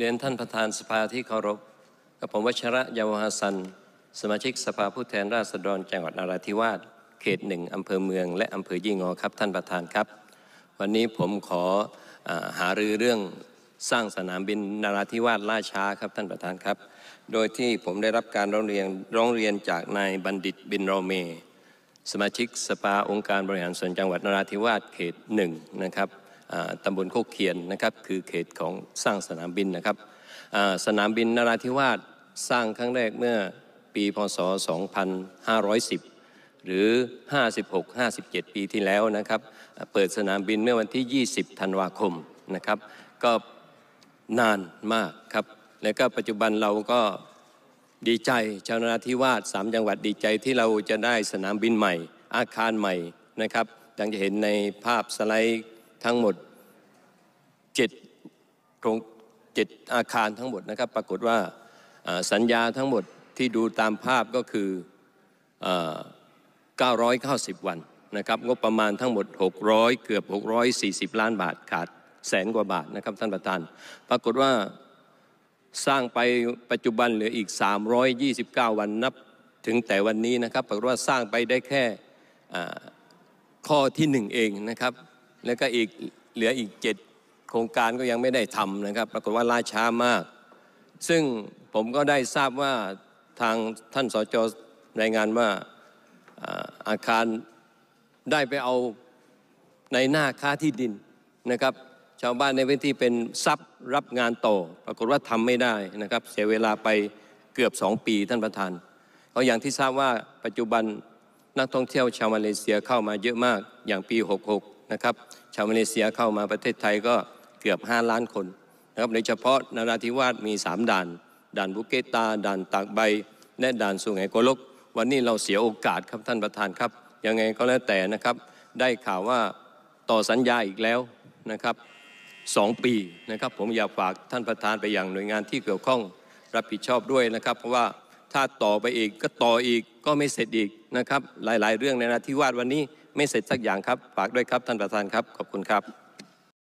เรียนท่านประธานสภาที่เคารพกับผมวชระยาวหาสันสมาชิกสภาผู้แทนราษฎรจังหวัด นราธิวาสเขตหนึ่งอำเภอเมืองและอำเภอยี่งอครับ ท่านประธานครับ วันนี้ผมขออหารือเรื่องสร้างสนามบินนราธิวาสล่าช้าครับท่านประธานครับ โดยที่ผมได้รับการร้องเรียนร้องเรียน จากนายบัณฑิต บินโรเมสมาชิกสภาองค์การบริหารส่วนจังหวัดนราธิวาสเขตหนึ่งนะครับตำบลโคกเคียนนะครับคือเขตของสร้างสนามบินนะครับสนามบินนราธิวาสสร้างครั้งแรกเมื่อปีพศ 2510 หรือ 56-57 ปีที่แล้วนะครับ เปิดสนามบินเมื่อวันที่ 20ธันวาคมนะครับก็นานมากครับ และก็ปัจจุบันเราก็ดีใจชาวนราธิวาสสามจังหวัดดีใจที่เราจะได้สนามบินใหม่ อาคารใหม่นะครับดังจะเห็นในภาพสไลด์ทั้งหมด7โครง 7 อาคารทั้งหมดนะครับ ปรากฏว่าสัญญาทั้งหมดที่ดูตามภาพก็คืออ990วันนะครับ งบประมาณทั้งหมด 600 เกือบ 640 ล้านบาทขาดแสนกว่าบาทนะครับท่านประธาน ปรากฏว่าสร้างไปปัจจุบันเหลืออีก 329 วันนับถึงแต่วันนี้นะครับ ปรากฏว่าสร้างไปได้แค่ข้อที่หนึ่งเองนะครับแล้วก็อีกเหลืออีกเจ็ดโครงการก็ยังไม่ได้ทำนะครับปรากฏว่าล่าช้ามาก ซึ่งผมก็ได้ทราบว่าทางท่านสจรายงานว่าอาคารได้ไปเอาในหน้าค้าที่ดินนะครับชาวบ้านในพื้นที่เป็นทรัพย์รับงานต่อปรากฏว่าทำไม่ได้นะครับเสียเวลาไปเกือบสองปีท่านประธานก็อย่างที่ทราบว่าปัจจุบันนักท่องเที่ยวชาวมาเลเซียเข้ามาเยอะมากอย่างปี 66นะครับชาวมาเลเซียเข้ามาประเทศไทยก็เกือบ 5 ล้านคนนะครับโดยเฉพาะนาราธิวาสมี 3 ด่าน ด่านบุเกตา ด่านตากใบ และด่านสุไหงโกลกวันนี้เราเสียโอกาสครับท่านประธานครับ ยังไงก็แล้วแต่นะครับได้ข่าวว่าต่อสัญญาอีกแล้วนะครับสองปีนะครับผมอยากฝากท่านประธานไปอย่างหน่วยงานที่เกี่ยวข้องรับผิดชอบด้วยนะครับเพราะว่าถ้าต่อไปอีกก็ต่ออีกก็ไม่เสร็จอีกนะครับ หลายๆเรื่องในนาที่วาดวันนี้ไม่เสร็จสักอย่างครับฝากด้วยครับท่านประธานครับขอบคุณครับ